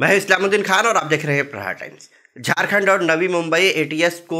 मैं इस्लामुद्दीन खान और आप देख रहे हैं प्रहार टाइम्स झारखंड और नवी मुंबई एटीएस को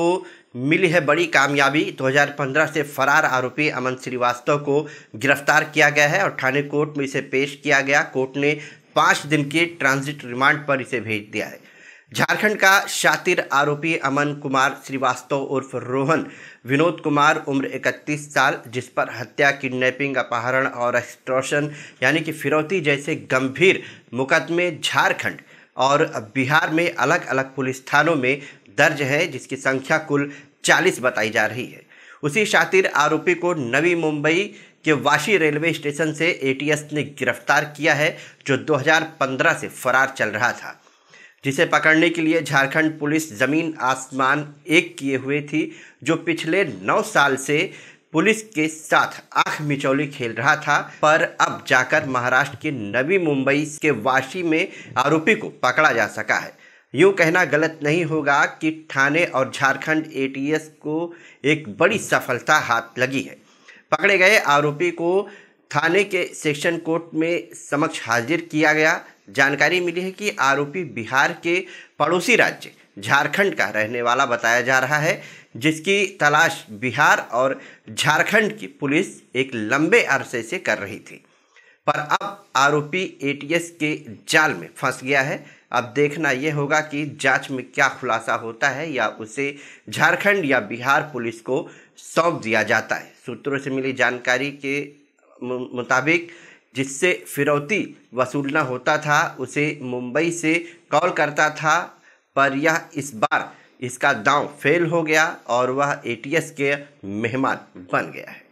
मिली है बड़ी कामयाबी 2015 से फरार आरोपी अमन श्रीवास्तव को गिरफ्तार किया गया है और थाने कोर्ट में इसे पेश किया गया कोर्ट ने पाँच दिन के ट्रांजिट रिमांड पर इसे भेज दिया है झारखंड का शातिर आरोपी अमन कुमार श्रीवास्तव उर्फ रोहन विनोद कुमार उम्र 31 साल जिस पर हत्या किडनैपिंग अपहरण और एक्सट्रॉशन यानी कि फिरौती जैसे गंभीर मुकदमे झारखंड और बिहार में अलग अलग पुलिस थानों में दर्ज है जिसकी संख्या कुल चालीस बताई जा रही है उसी शातिर आरोपी को नवी मुंबई के वाशी रेलवे स्टेशन से एटीएस ने गिरफ्तार किया है जो 2015 से फरार चल रहा था जिसे पकड़ने के लिए झारखंड पुलिस ज़मीन आसमान एक किए हुए थी जो पिछले नौ साल से पुलिस के साथ आंख मिचौली खेल रहा था पर अब जाकर महाराष्ट्र के नवी मुंबई के वाशी में आरोपी को पकड़ा जा सका है यूँ कहना गलत नहीं होगा कि थाने और झारखंड एटीएस को एक बड़ी सफलता हाथ लगी है पकड़े गए आरोपी को थाने के सेक्शन कोर्ट में समक्ष हाजिर किया गया जानकारी मिली है कि आरोपी बिहार के पड़ोसी राज्य झारखंड का रहने वाला बताया जा रहा है जिसकी तलाश बिहार और झारखंड की पुलिस एक लंबे अरसे से कर रही थी पर अब आरोपी एटीएस के जाल में फंस गया है अब देखना यह होगा कि जांच में क्या खुलासा होता है या उसे झारखंड या बिहार पुलिस को सौंप दिया जाता है सूत्रों से मिली जानकारी के मुताबिक जिससे फिरौती वसूलना होता था उसे मुंबई से कॉल करता था पर यह इस बार इसका दांव फेल हो गया और वह एटीएस के मेहमान बन गया है